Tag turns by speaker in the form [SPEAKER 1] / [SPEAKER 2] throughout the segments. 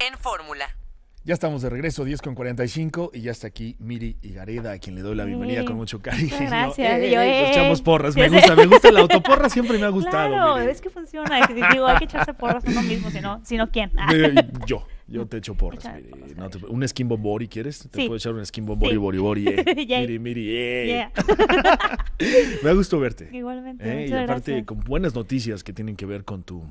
[SPEAKER 1] en Fórmula.
[SPEAKER 2] Ya estamos de regreso, 10 con 45, y ya está aquí Miri Gareda a quien le doy la bienvenida con mucho cariño. Gracias, eh, yo, eh, echamos eh, porras, me gusta, me gusta la autoporra, siempre me ha gustado. Claro, es que funciona, digo, hay que echarse porras uno mismo, si no,
[SPEAKER 1] ¿quién? yo. Yo te echo porras,
[SPEAKER 2] ¿Un skin bombori quieres? Te puedo echar un skin bombori, bori, bori, eh. Miri, miri, Me ha gusto verte. Igualmente. Eh, y aparte, con buenas noticias que tienen que ver con tu,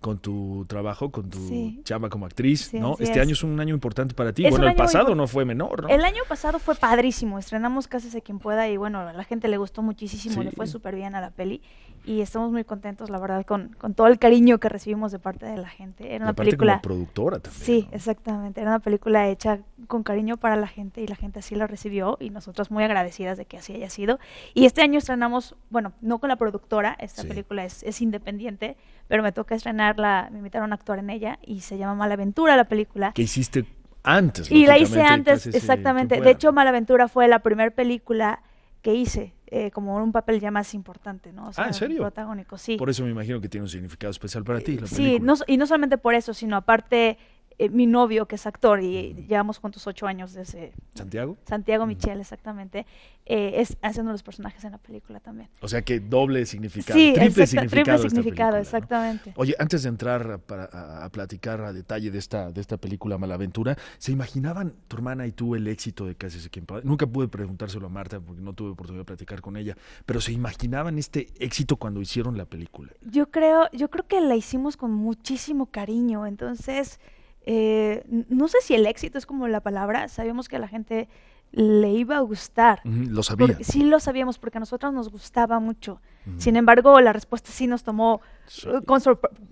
[SPEAKER 2] con tu trabajo, con tu chama como actriz, ¿no? Este año es un año importante para ti. bueno, el pasado no fue menor, ¿no? El
[SPEAKER 1] año pasado fue padrísimo. Estrenamos Casas de Quien Pueda y, bueno, a la gente le gustó muchísimo. Le fue súper bien a la peli y estamos muy contentos, la verdad, con, todo el cariño que recibimos de parte de la gente. Era una película...
[SPEAKER 2] productora también.
[SPEAKER 1] Sí, exactamente. Era una película hecha con cariño para la gente y la gente así la recibió y nosotros muy agradecidas de que así haya sido. Y este año estrenamos, bueno, no con la productora, esta película es, independiente, pero me toca estrenarla, me invitaron a actuar en ella y se llama Malaventura la película. Que
[SPEAKER 2] hiciste antes? Y la hice antes, pues, exactamente. de hecho,
[SPEAKER 1] Malaventura fue la primera película que hice, eh, como un papel ya más importante, ¿no? O ah, ¿en serio? Protagónico, sí. Por
[SPEAKER 2] eso me imagino que tiene un significado especial para ti. La sí,
[SPEAKER 1] y no solamente por eso, sino aparte eh, mi novio, que es actor, y llevamos juntos ocho años desde...
[SPEAKER 2] ¿Santiago? Santiago Michel,
[SPEAKER 1] exactamente. Eh, es haciendo los personajes en la película también.
[SPEAKER 2] O sea que doble significado, triple significado. Triple significado, exactamente. Oye, antes de entrar a, para, platicar a detalle de esta, de esta película Malaventura, ¿se imaginaban tu hermana y tú el éxito de Casi se quien Nunca pude preguntárselo a Marta porque no tuve oportunidad de platicar con ella, pero ¿se imaginaban este éxito cuando hicieron la película?
[SPEAKER 1] Yo creo, yo creo que la hicimos con muchísimo cariño, entonces... Eh, no sé si el éxito es como la palabra, sabíamos que a la gente le iba a gustar.
[SPEAKER 2] lo sabía. sí
[SPEAKER 1] lo sabíamos porque a nosotros nos gustaba mucho. Sin embargo, la respuesta sí nos tomó eh,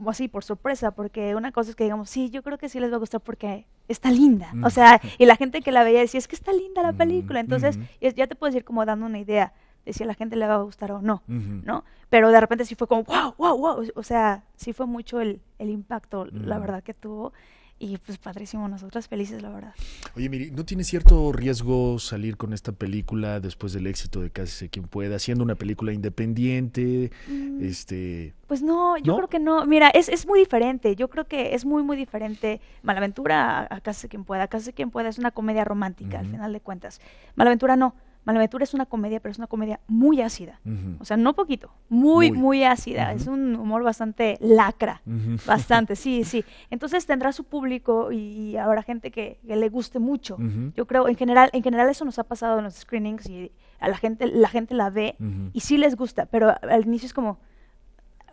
[SPEAKER 1] así por sorpresa, porque una cosa es que digamos, sí, yo creo que sí les va a gustar porque está linda. O sea, y la gente que la veía decía, es que está linda la película. Entonces, ya te puedes ir como dando una idea de si a la gente le va a gustar o no, ¿no? Pero de repente sí fue como, wow, wow, wow. O sea, sí fue mucho el, el impacto, la verdad, que tuvo y pues padrísimo, nosotras felices, la verdad.
[SPEAKER 2] Oye, Miri, ¿no tiene cierto riesgo salir con esta película después del éxito de Casi quien pueda, siendo una película independiente? Mm. este
[SPEAKER 1] Pues no, yo creo que no. Mira, es, es muy diferente. Yo creo que es muy, muy diferente Malaventura a, a Casi quien pueda. Casi quien pueda es una comedia romántica, al final de cuentas. Malaventura no. Malaventura es una comedia, pero es una comedia muy ácida. O sea, no poquito, muy, muy, ácida. Es un humor bastante lacra, bastante, sí, sí. Entonces tendrá su público y, habrá gente que, que, le guste mucho. Yo creo, en general, en general eso nos ha pasado en los screenings y a la gente, la gente la ve y sí les gusta, pero al inicio es como,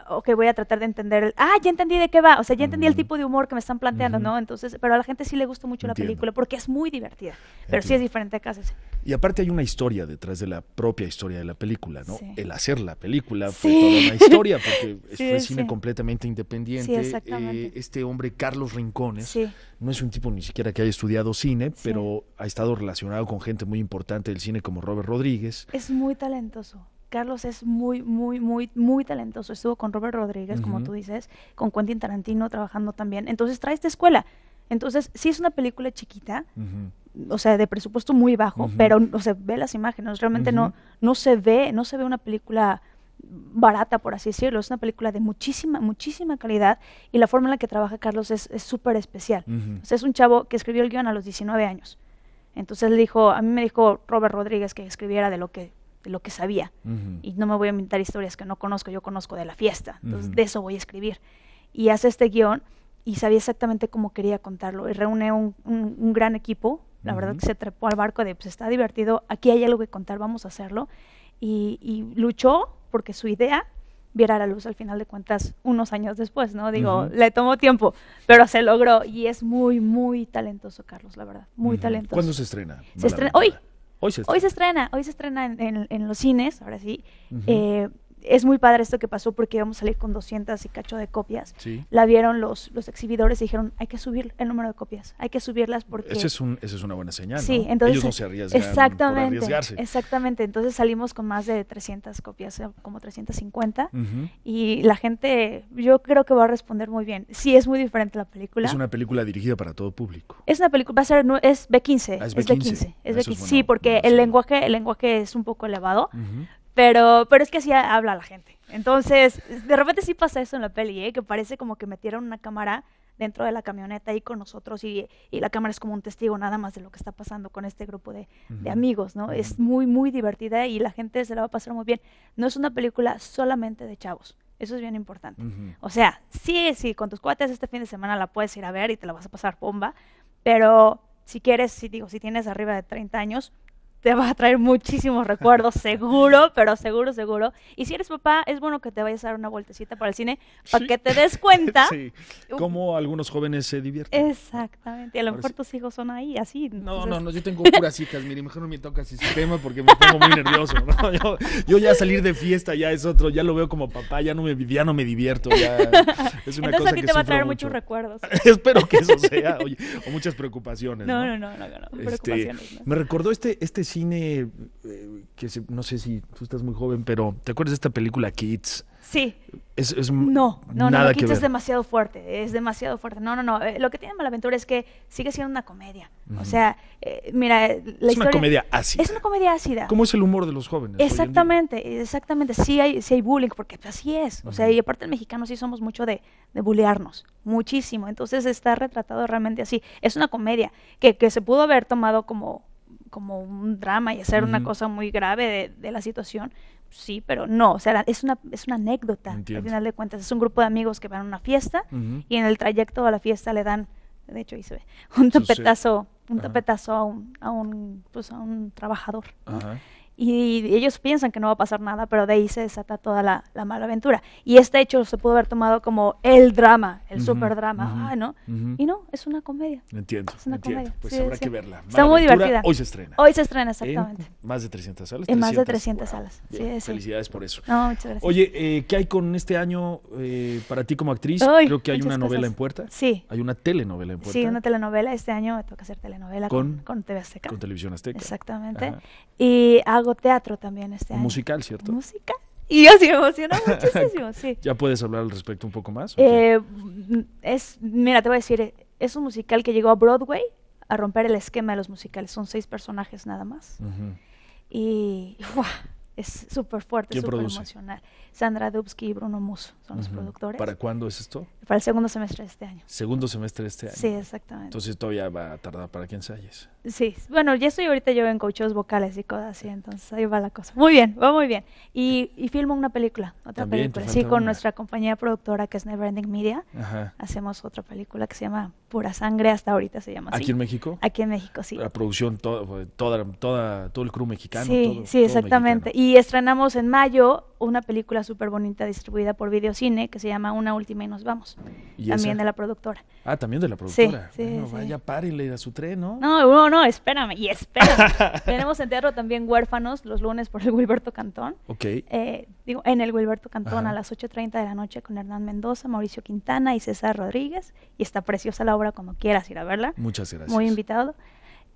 [SPEAKER 1] ok, voy a tratar de entender, ah, ya entendí de qué va, o sea, ya entendí el tipo de humor que me están planteando, ¿no? Entonces, pero a la gente sí le gusta mucho la película porque es muy divertida, pero sí es diferente a casa.
[SPEAKER 2] Y aparte hay una historia detrás de la propia historia de la película, ¿no? El hacer la película fue toda una historia porque fue cine completamente independiente. Eh, este hombre, Carlos Rincones, no es un tipo ni siquiera que haya estudiado cine, pero ha estado relacionado con gente muy importante del cine como Robert Rodríguez.
[SPEAKER 1] Es muy talentoso. Carlos es muy, muy, muy, muy talentoso. Estuvo con Robert Rodríguez, como tú dices, con Quentin Tarantino trabajando también. Entonces trae esta escuela. Entonces, sí es una película chiquita, o sea, de presupuesto muy bajo, pero, no se ve las imágenes, realmente no, no se ve, no se ve una película barata, por así decirlo. Es una película de muchísima, muchísima calidad y la forma en la que trabaja Carlos es súper especial. o sea, es un chavo que escribió el guión a los 19 años. Entonces le dijo, a mí me dijo Robert Rodríguez que escribiera de lo que lo que sabía. Y no me voy a inventar historias que no conozco, yo conozco de la fiesta. Entonces, de eso voy a escribir. Y hace este guión y sabía exactamente cómo quería contarlo. Y reúne un, un, gran equipo, la verdad que se trepó al barco de, pues está divertido, aquí hay algo que contar, vamos a hacerlo. Y, y luchó porque su idea viera la luz al final de cuentas unos años después, ¿no? Digo, le tomó tiempo, pero se logró y es muy, muy talentoso Carlos, la verdad, muy talentoso. ¿Cuándo se estrena? Se estrena hoy. Hoy se estrena. Hoy se estrena, en, los cines, ahora sí. eh, es muy padre esto que pasó porque íbamos a salir con 200 y cacho de copias. La vieron los, los exhibidores y dijeron, hay que subir el número de copias, hay que subirlas porque... es un, esa es una buena señal. Sí, entonces... Ellos no se arriesgan exactamente, por arriesgarse. Exactamente, entonces salimos con más de 300 copias, eh, como 350. Y la gente, yo creo que va a responder muy bien. Sí, es muy diferente la película. Es una
[SPEAKER 2] película dirigida para todo público.
[SPEAKER 1] Es una película, va a ser, no, es B15. Ah, es B15. Es B15. Ah, sí, porque el, lenguaje, el lenguaje es un poco elevado, uh pero, pero es que así habla la gente. Entonces, de repente sí pasa eso en la peli, ¿eh? que parece como que metieron una cámara dentro de la camioneta ahí con nosotros y, la cámara es como un testigo nada más de lo que está pasando con este grupo de, amigos, ¿no? Es muy, muy divertida y la gente se la va a pasar muy bien. No es una película solamente de chavos. Eso es bien importante. O sea, sí, sí, con tus cuates este fin de semana la puedes ir a ver y te la vas a pasar bomba, pero si quieres, si digo, si tienes arriba de 30 años, te va a traer muchísimos recuerdos, seguro, pero seguro, seguro. Y si eres papá, es bueno que te vayas a dar una vueltecita para el cine para que te des cuenta
[SPEAKER 2] cómo algunos jóvenes se divierten.
[SPEAKER 1] Exactamente. Y a lo mejor tus hijos son ahí, así. No, no, no,
[SPEAKER 2] yo tengo puras hijas, mire, mejor no me toca ese tema porque me pongo muy nervioso. ¿no? Yo, ya salir de fiesta ya es otro, ya lo veo como papá, ya no me, no me divierto. es una cosa que te va a traer muchos recuerdos.
[SPEAKER 1] Espero que eso sea, oye, o muchas
[SPEAKER 2] preocupaciones. No, no, no, no, no, este, preocupaciones. Me recordó este, este cine eh, que no sé si tú estás muy joven, pero ¿te acuerdas de esta película Kids?
[SPEAKER 1] Sí. Es, no, no, no, Kids es demasiado fuerte, es demasiado fuerte. No, no, no. Eh, lo que tiene Malaventura es que sigue siendo una comedia. O sea, eh, mira, la es una comedia ácida. Es una comedia ácida. ¿Cómo
[SPEAKER 2] es el humor de los jóvenes? Exactamente,
[SPEAKER 1] exactamente. Sí hay, sí hay bullying, porque pues, así es. O sea, y aparte el mexicano sí somos mucho de, de bullearnos, muchísimo. Entonces está retratado realmente así. Es una comedia que, que se pudo haber tomado como como un drama y hacer una cosa muy grave de, la situación. Sí, pero no, o sea, es, una, es una anécdota, al final de cuentas. Es un grupo de amigos que van a una fiesta y en el trayecto a la fiesta le dan, de hecho, ahí se ve, un tapetazo, un tapetazo a un, a un, pues, a un trabajador. ajá y ellos piensan que no va a pasar nada, pero de ahí se desata toda la, la mala aventura. Y este hecho se pudo haber tomado como el drama, el superdrama, super drama, ¿no? Y no, es una comedia. Entiendo, es una Comedia. Pues habrá que verla. Está muy divertida. Hoy se estrena. Hoy se estrena, exactamente.
[SPEAKER 2] En más de 300 salas. en más de 300 salas. felicidades por eso.
[SPEAKER 1] No, muchas gracias. Oye,
[SPEAKER 2] eh, ¿qué hay con este año eh, para ti como actriz? Creo que hay una novela en puerta. Sí. Hay una telenovela en puerta. Sí, una
[SPEAKER 1] telenovela. Este año me toca hacer telenovela con, con, TV Azteca. Con Televisión Azteca. Exactamente. Y hago teatro también este año. Musical, ¿cierto? música Y yo sí me emociono muchísimo, sí.
[SPEAKER 2] ¿Ya puedes hablar al respecto un poco más? Eh,
[SPEAKER 1] es, mira, te voy a decir, es un musical que llegó a Broadway a romper el esquema de los musicales. Son seis personajes nada más. Y es súper fuerte, súper emocional. Sandra Dubsky y Bruno Musso son los productores. ¿Para
[SPEAKER 2] cuándo es esto? Para
[SPEAKER 1] el segundo semestre de este año.
[SPEAKER 2] Segundo semestre de este año. Sí, exactamente. Entonces todavía va a tardar para que ensayes.
[SPEAKER 1] Sí, bueno, ya estoy ahorita yo en coaches vocales y cosas así, entonces ahí va la cosa. Muy bien, va muy bien. Y, y filmo una película, otra película. Sí, con nuestra compañía productora que es Neverending Media. Hacemos otra película que se llama pura sangre, hasta ahorita se llama así. ¿Aquí en México? Aquí en México, sí. La
[SPEAKER 2] producción, toda, toda, toda todo el crew mexicano. Sí, sí, exactamente.
[SPEAKER 1] Y estrenamos en mayo una película súper bonita distribuida por Videocine que se llama Una Última y Nos Vamos. también de la productora.
[SPEAKER 2] Ah, también de la productora. Sí, vaya, a su tren, ¿no?
[SPEAKER 1] No, no, espérame, y espérame. Tenemos en teatro también Huérfanos los lunes por el Wilberto Cantón. Ok. Eh, digo, en el Wilberto Cantón a las 8.30 de la noche con Hernán Mendoza, Mauricio Quintana y César Rodríguez. Y está preciosa la obra como quieras ir a verla. Muchas gracias. Muy invitado.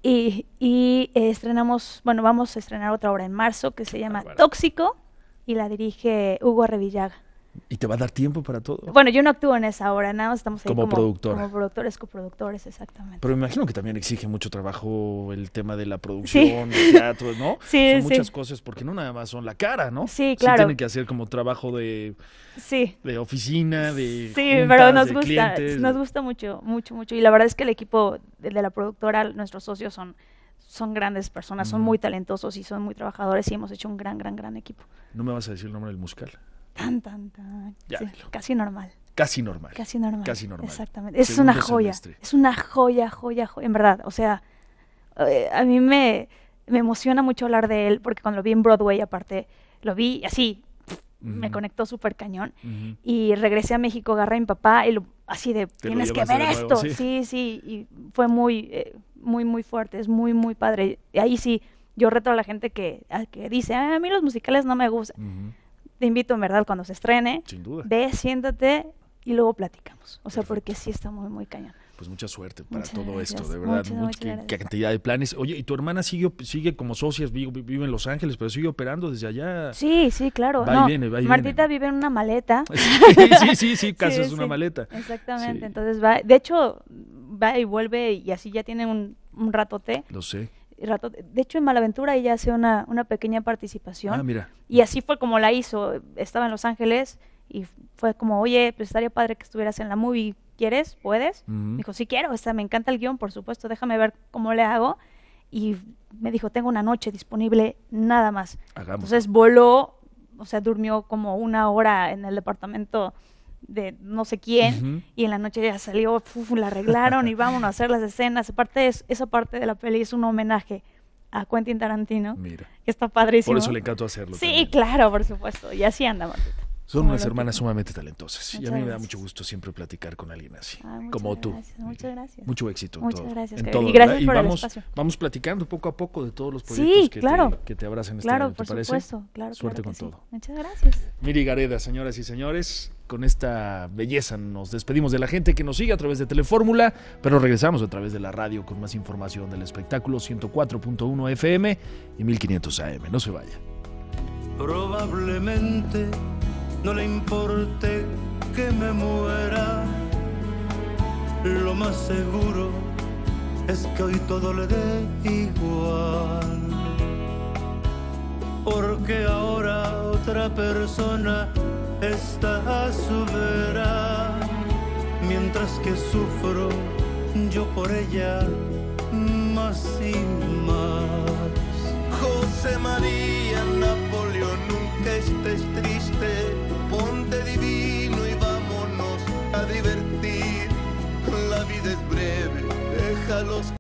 [SPEAKER 1] Y, y estrenamos, bueno, vamos a estrenar otra obra en marzo que se llama Tóxico y la dirige Hugo Revillaga.
[SPEAKER 2] ¿Y te va a dar tiempo para todo? Bueno,
[SPEAKER 1] yo no actúo en esa hora, nada, estamos ahí como, Como productores, coproductores, exactamente.
[SPEAKER 2] Pero me imagino que también exige mucho trabajo el tema de la producción, el teatro, ¿no? Sí, son muchas cosas, porque no nada más son la cara, ¿no? Sí, claro. Sí tienen que hacer como trabajo de, de oficina, de Sí, pero nos gusta, nos
[SPEAKER 1] gusta mucho, mucho, mucho. Y la verdad es que el equipo de la productora, nuestros socios son son grandes personas, son mm. muy talentosos y son muy trabajadores y hemos hecho un gran, gran, gran equipo.
[SPEAKER 2] ¿No me vas a decir el nombre del musical?
[SPEAKER 1] Tan, tan, tan. casi normal.
[SPEAKER 2] Casi normal. Casi normal. Casi normal. Exactamente. Es una joya.
[SPEAKER 1] Es una joya, joya, joya. En verdad, o sea, eh, a mí me, me, emociona mucho hablar de él porque cuando lo vi en Broadway, aparte, lo vi así, me conectó súper cañón. Y regresé a México, agarré a mi papá y lo, así de, tienes que ver esto. ¿sí? sí, Y fue muy, eh, muy, muy fuerte. Es muy, muy padre. Y ahí sí, yo reto a la gente que, que dice, ah, a mí los musicales no me gustan te invito en verdad cuando se estrene. Sin Ve, siéntate y luego platicamos. O sea, porque sí está muy, muy cañón.
[SPEAKER 2] Pues mucha suerte para todo esto, de verdad. qué cantidad de planes. Oye, ¿y tu hermana sigue, sigue como socias? Vive, en Los Ángeles, pero sigue operando desde allá. Sí, sí, claro. Va y viene, va y Martita
[SPEAKER 1] vive en una maleta. Sí, sí, sí, sí casi es una maleta. Exactamente, entonces va. De hecho, va y vuelve y así ya tiene un, un ratote. Lo sé. De hecho, en Malaventura ella hace una, pequeña participación. Ah, mira. Y así fue como la hizo. Estaba en Los Ángeles y fue como, oye, pues estaría padre que estuvieras en la movie. ¿Quieres? ¿Puedes? Me dijo, sí quiero, me encanta el guión, por supuesto, déjame ver cómo le hago. Y me dijo, tengo una noche disponible, nada más. Entonces voló, o sea, durmió como una hora en el departamento de no sé quién y en la noche ya salió, la arreglaron y vámonos a hacer las escenas. Aparte esa parte de la peli es un homenaje a Quentin Tarantino. Que está padrísimo. Por eso le encantó hacerlo. Sí, claro, por supuesto. Y así anda, Son unas hermanas
[SPEAKER 2] sumamente talentosas y a mí me da mucho gusto siempre platicar con alguien así, como tú. Muchas gracias. Mucho éxito. Muchas gracias. y gracias por el espacio. vamos platicando poco a poco de todos los proyectos que, te, que te abrazan este claro, por Supuesto, claro, Suerte con todo. Muchas gracias. Miri Gareda, señoras y señores con esta belleza nos despedimos de la gente que nos sigue a través de Telefórmula, pero regresamos a través de la radio con más información del espectáculo 104.1 FM y 1500 AM. No se vaya.
[SPEAKER 1] Probablemente no le importe que me muera. Lo más seguro es que hoy todo le dé igual. Porque ahora otra persona está vera, mientras que sufro yo por ella más y más. José María Napoleón, nunca estés triste,
[SPEAKER 2] ponte divino y vámonos a divertir. La vida es breve, déjalos.